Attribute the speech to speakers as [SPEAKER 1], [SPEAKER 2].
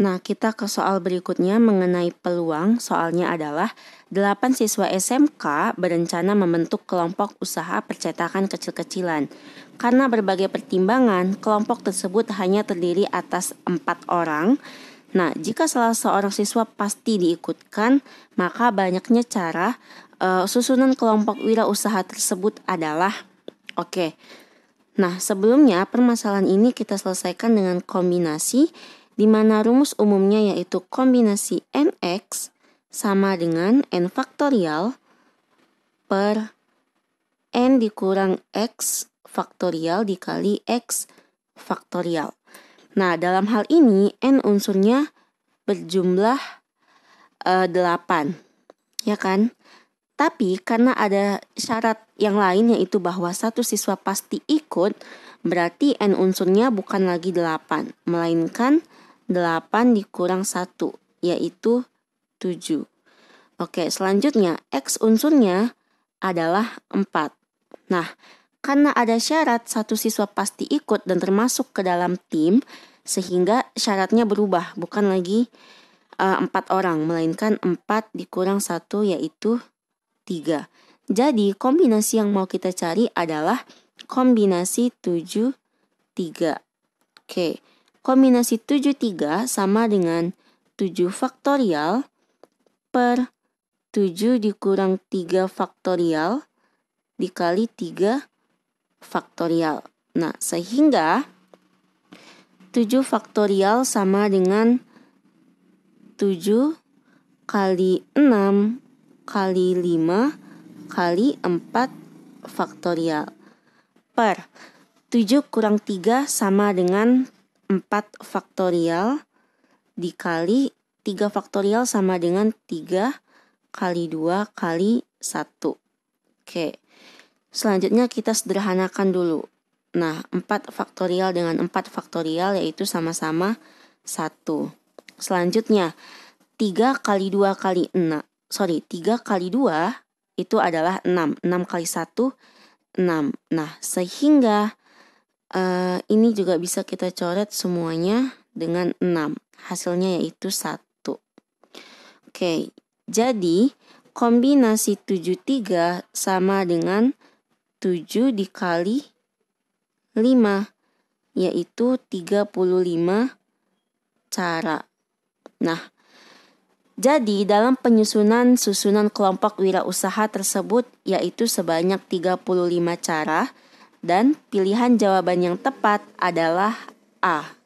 [SPEAKER 1] Nah, kita ke soal berikutnya mengenai peluang. Soalnya adalah 8 siswa SMK berencana membentuk kelompok usaha percetakan kecil-kecilan. Karena berbagai pertimbangan, kelompok tersebut hanya terdiri atas empat orang. Nah, jika salah seorang siswa pasti diikutkan, maka banyaknya cara uh, susunan kelompok wira usaha tersebut adalah oke. Okay. Nah, sebelumnya permasalahan ini kita selesaikan dengan kombinasi di mana rumus umumnya yaitu kombinasi nx sama dengan n faktorial per n dikurang x faktorial dikali x faktorial. Nah, dalam hal ini n unsurnya berjumlah uh, eh, 8. Ya kan? Tapi karena ada syarat yang lain yaitu bahwa satu siswa pasti ikut, berarti n unsurnya bukan lagi 8, melainkan 8 dikurang 1, yaitu 7. Oke, selanjutnya X unsurnya adalah 4. Nah, karena ada syarat satu siswa pasti ikut dan termasuk ke dalam tim, sehingga syaratnya berubah, bukan lagi e, empat uh, orang, melainkan 4 dikurang 1, yaitu 3. Jadi, kombinasi yang mau kita cari adalah kombinasi 7, 3. Oke, okay. Kombinasi 73 sama dengan 7 faktorial per 7 dikurang 3 faktorial dikali 3 faktorial. Nah, sehingga 7 faktorial sama dengan 7 kali 6 kali 5 kali 4 faktorial per 7 kurang 3 sama dengan 4 faktorial dikali 3 faktorial sama dengan 3 kali 2 kali 1. Oke, selanjutnya kita sederhanakan dulu. Nah, 4 faktorial dengan 4 faktorial yaitu sama-sama 1. Selanjutnya, 3 kali 2 kali 6. Sorry, 3 kali 2 itu adalah 6. 6 kali 1, 6. Nah, sehingga Eh, ini juga bisa kita coret semuanya dengan 6. Hasilnya yaitu 1. Oke, jadi kombinasi 73 sama dengan 7 dikali 5 yaitu 35 cara. Nah, jadi dalam penyusunan susunan kelompok wirausaha tersebut yaitu sebanyak 35 cara dan pilihan jawaban yang tepat adalah A.